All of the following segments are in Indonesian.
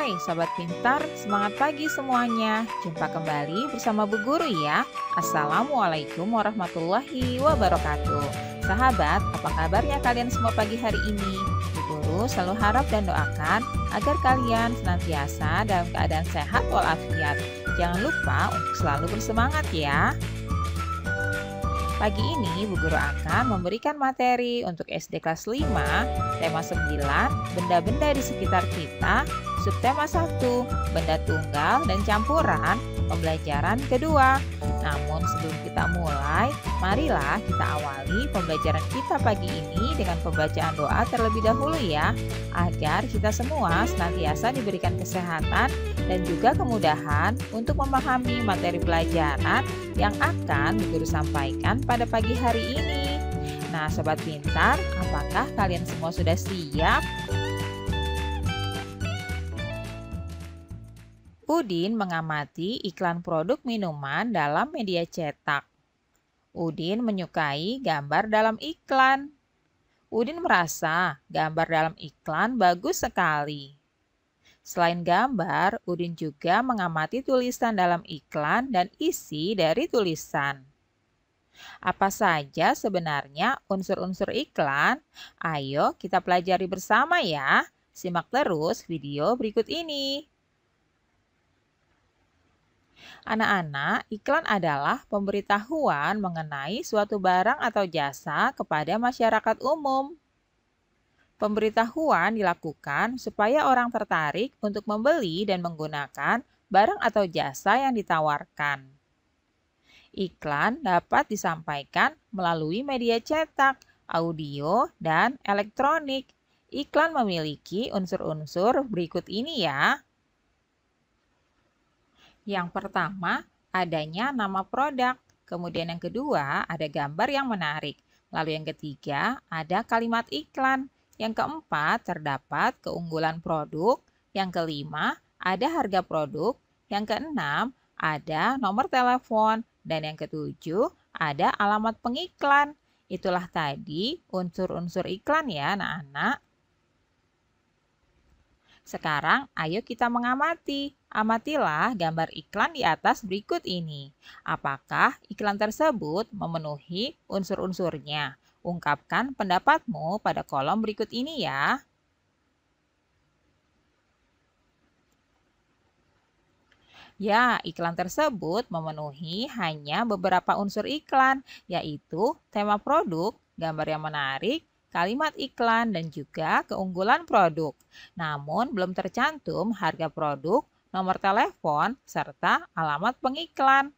Hai Sobat Pintar, semangat pagi semuanya. Jumpa kembali bersama Bu Guru ya. Assalamualaikum warahmatullahi wabarakatuh. Sahabat, apa kabarnya kalian semua pagi hari ini? Bu Guru selalu harap dan doakan agar kalian senantiasa dalam keadaan sehat walafiat. Jangan lupa untuk selalu bersemangat ya. Pagi ini Bu Guru akan memberikan materi untuk SD kelas 5, tema 9, benda-benda di sekitar kita Subtema 1, benda tunggal dan campuran, pembelajaran kedua. Namun sebelum kita mulai, marilah kita awali pembelajaran kita pagi ini dengan pembacaan doa terlebih dahulu ya, agar kita semua senantiasa diberikan kesehatan dan juga kemudahan untuk memahami materi pelajaran yang akan guru sampaikan pada pagi hari ini. Nah, sobat pintar, apakah kalian semua sudah siap? Udin mengamati iklan produk minuman dalam media cetak. Udin menyukai gambar dalam iklan. Udin merasa gambar dalam iklan bagus sekali. Selain gambar, Udin juga mengamati tulisan dalam iklan dan isi dari tulisan. Apa saja sebenarnya unsur-unsur iklan? Ayo kita pelajari bersama ya. Simak terus video berikut ini. Anak-anak, iklan adalah pemberitahuan mengenai suatu barang atau jasa kepada masyarakat umum. Pemberitahuan dilakukan supaya orang tertarik untuk membeli dan menggunakan barang atau jasa yang ditawarkan. Iklan dapat disampaikan melalui media cetak, audio, dan elektronik. Iklan memiliki unsur-unsur berikut ini ya. Yang pertama, adanya nama produk. Kemudian yang kedua, ada gambar yang menarik. Lalu yang ketiga, ada kalimat iklan. Yang keempat, terdapat keunggulan produk. Yang kelima, ada harga produk. Yang keenam, ada nomor telepon. Dan yang ketujuh, ada alamat pengiklan. Itulah tadi unsur-unsur iklan ya anak-anak. Sekarang ayo kita mengamati Amatilah gambar iklan di atas berikut ini. Apakah iklan tersebut memenuhi unsur-unsurnya? Ungkapkan pendapatmu pada kolom berikut ini ya. Ya, iklan tersebut memenuhi hanya beberapa unsur iklan, yaitu tema produk, gambar yang menarik, kalimat iklan, dan juga keunggulan produk. Namun, belum tercantum harga produk nomor telepon, serta alamat pengiklan.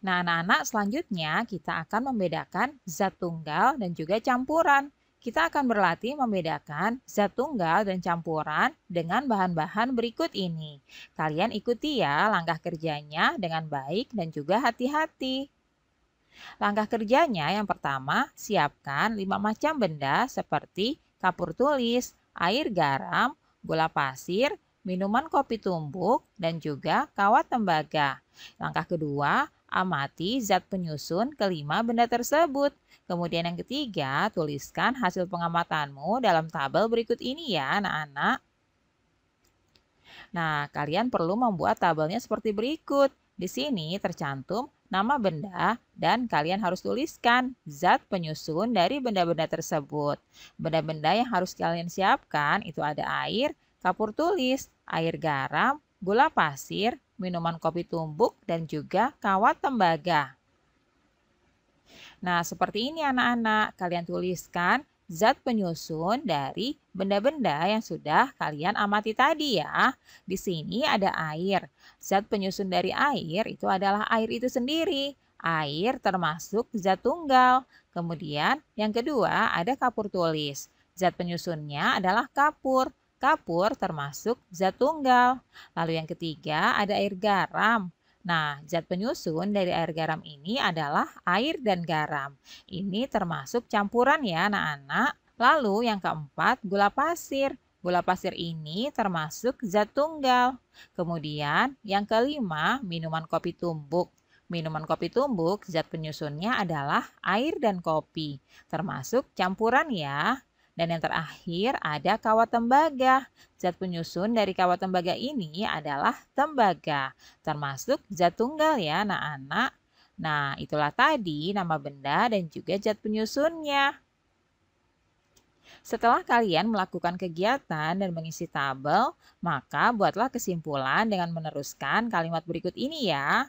Nah, anak-anak, selanjutnya kita akan membedakan zat tunggal dan juga campuran. Kita akan berlatih membedakan zat tunggal dan campuran dengan bahan-bahan berikut ini. Kalian ikuti ya langkah kerjanya dengan baik dan juga hati-hati. Langkah kerjanya yang pertama, siapkan 5 macam benda seperti kapur tulis, air garam, gula pasir, minuman kopi tumbuk, dan juga kawat tembaga. Langkah kedua, amati zat penyusun kelima benda tersebut. Kemudian yang ketiga, tuliskan hasil pengamatanmu dalam tabel berikut ini ya anak-anak. Nah, kalian perlu membuat tabelnya seperti berikut. Di sini tercantum nama benda, dan kalian harus tuliskan zat penyusun dari benda-benda tersebut. Benda-benda yang harus kalian siapkan itu ada air, kapur tulis, air garam, gula pasir, minuman kopi tumbuk, dan juga kawat tembaga. Nah, seperti ini anak-anak, kalian tuliskan zat penyusun dari benda-benda yang sudah kalian amati tadi ya. Di sini ada air. Zat penyusun dari air itu adalah air itu sendiri. Air termasuk zat tunggal. Kemudian yang kedua ada kapur tulis. Zat penyusunnya adalah kapur. Kapur termasuk zat tunggal. Lalu yang ketiga ada air garam. Nah, zat penyusun dari air garam ini adalah air dan garam. Ini termasuk campuran ya anak-anak. Lalu yang keempat, gula pasir. Gula pasir ini termasuk zat tunggal. Kemudian yang kelima, minuman kopi tumbuk. Minuman kopi tumbuk, zat penyusunnya adalah air dan kopi, termasuk campuran ya. Dan yang terakhir ada kawat tembaga. Zat penyusun dari kawat tembaga ini adalah tembaga, termasuk zat tunggal ya anak-anak. Nah, itulah tadi nama benda dan juga zat penyusunnya. Setelah kalian melakukan kegiatan dan mengisi tabel, maka buatlah kesimpulan dengan meneruskan kalimat berikut ini ya.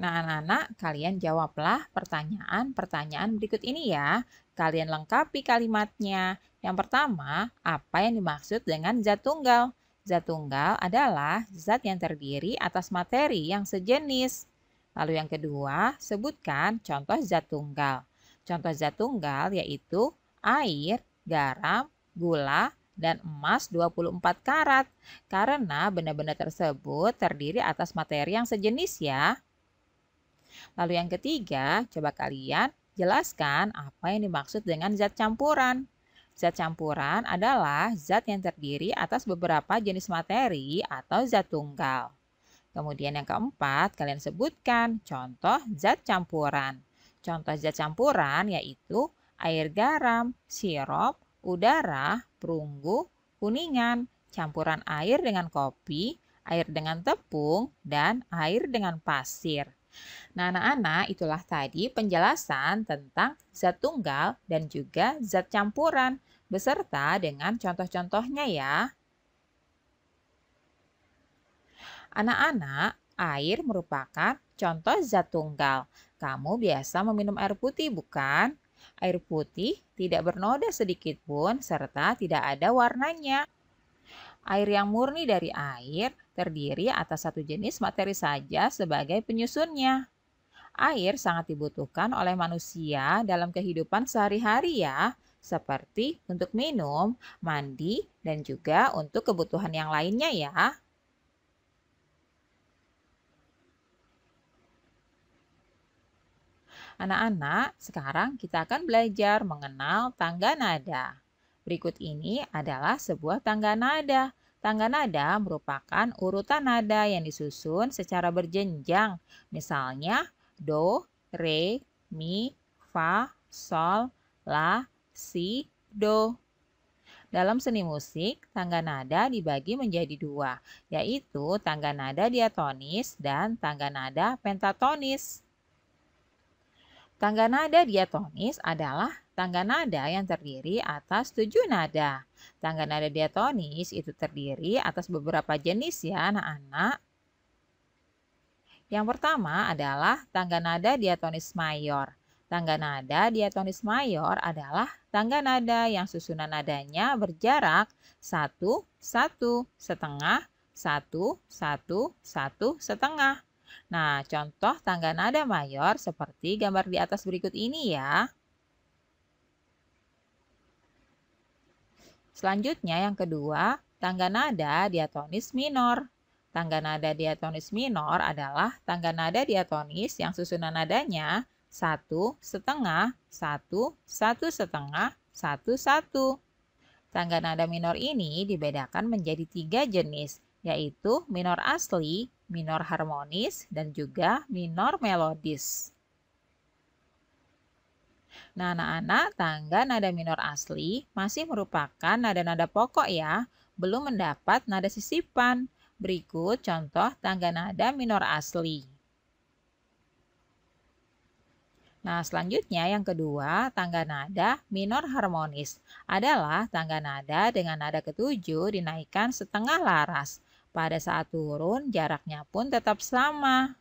Nah, anak-anak, kalian jawablah pertanyaan-pertanyaan berikut ini ya. Kalian lengkapi kalimatnya. Yang pertama, apa yang dimaksud dengan zat tunggal? Zat tunggal adalah zat yang terdiri atas materi yang sejenis. Lalu yang kedua, sebutkan contoh zat tunggal. Contoh zat tunggal yaitu air, garam, gula, dan emas 24 karat karena benda-benda tersebut terdiri atas materi yang sejenis ya. Lalu yang ketiga, coba kalian jelaskan apa yang dimaksud dengan zat campuran. Zat campuran adalah zat yang terdiri atas beberapa jenis materi atau zat tunggal. Kemudian yang keempat, kalian sebutkan contoh zat campuran. Contoh zat campuran yaitu air garam, sirup, udara, perunggu, kuningan, campuran air dengan kopi, air dengan tepung, dan air dengan pasir. Nah, anak-anak, itulah tadi penjelasan tentang zat tunggal dan juga zat campuran beserta dengan contoh-contohnya ya. Anak-anak, air merupakan contoh zat tunggal. Kamu biasa meminum air putih, bukan? Air putih tidak bernoda sedikit pun serta tidak ada warnanya. Air yang murni dari air terdiri atas satu jenis materi saja sebagai penyusunnya. Air sangat dibutuhkan oleh manusia dalam kehidupan sehari-hari ya, seperti untuk minum, mandi, dan juga untuk kebutuhan yang lainnya ya. Anak-anak, sekarang kita akan belajar mengenal tangga nada. Berikut ini adalah sebuah tangga nada. Tangga nada merupakan urutan nada yang disusun secara berjenjang. Misalnya do, re, mi, fa, sol, la, si, do. Dalam seni musik, tangga nada dibagi menjadi dua, yaitu tangga nada diatonis dan tangga nada pentatonis. Tangga nada diatonis adalah Tangga nada yang terdiri atas tujuh nada. Tangga nada diatonis itu terdiri atas beberapa jenis ya anak-anak. Yang pertama adalah tangga nada diatonis mayor. Tangga nada diatonis mayor adalah tangga nada yang susunan nadanya berjarak 1, 1, setengah, 1, 1, 1, setengah. Nah, contoh tangga nada mayor seperti gambar di atas berikut ini ya. Selanjutnya yang kedua, tangga nada diatonis minor. Tangga nada diatonis minor adalah tangga nada diatonis yang susunan nadanya satu setengah, satu, satu setengah, satu, satu. Tangga nada minor ini dibedakan menjadi tiga jenis, yaitu minor asli, minor harmonis, dan juga minor melodis. Nah, anak-anak, tangga nada minor asli masih merupakan nada-nada pokok ya, belum mendapat nada sisipan. Berikut contoh tangga nada minor asli. Nah, selanjutnya yang kedua, tangga nada minor harmonis adalah tangga nada dengan nada ketujuh dinaikkan setengah laras. Pada saat turun, jaraknya pun tetap sama.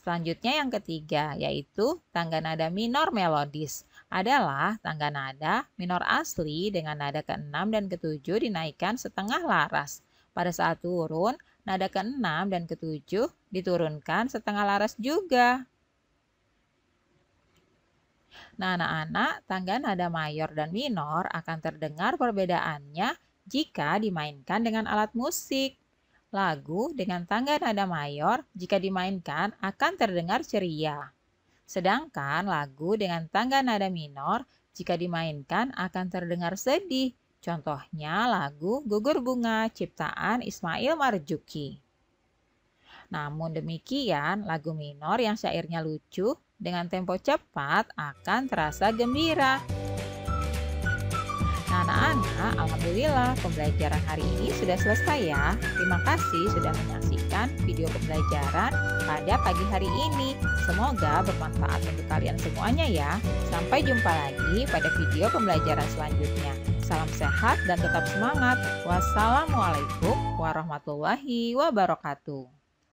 Selanjutnya yang ketiga yaitu tangga nada minor melodis adalah tangga nada minor asli dengan nada ke-6 dan ke-7 dinaikkan setengah laras. Pada saat turun, nada ke-6 dan ke-7 diturunkan setengah laras juga. Nah, anak-anak, tangga nada mayor dan minor akan terdengar perbedaannya jika dimainkan dengan alat musik. Lagu dengan tangga nada mayor jika dimainkan akan terdengar ceria. Sedangkan lagu dengan tangga nada minor jika dimainkan akan terdengar sedih. Contohnya lagu Gugur Bunga ciptaan Ismail Marzuki. Namun demikian, lagu minor yang syairnya lucu dengan tempo cepat akan terasa gembira. Nah anak-anak, Alhamdulillah pembelajaran hari ini sudah selesai ya. Terima kasih sudah menyaksikan video pembelajaran pada pagi hari ini. Semoga bermanfaat untuk kalian semuanya ya. Sampai jumpa lagi pada video pembelajaran selanjutnya. Salam sehat dan tetap semangat. Wassalamualaikum warahmatullahi wabarakatuh.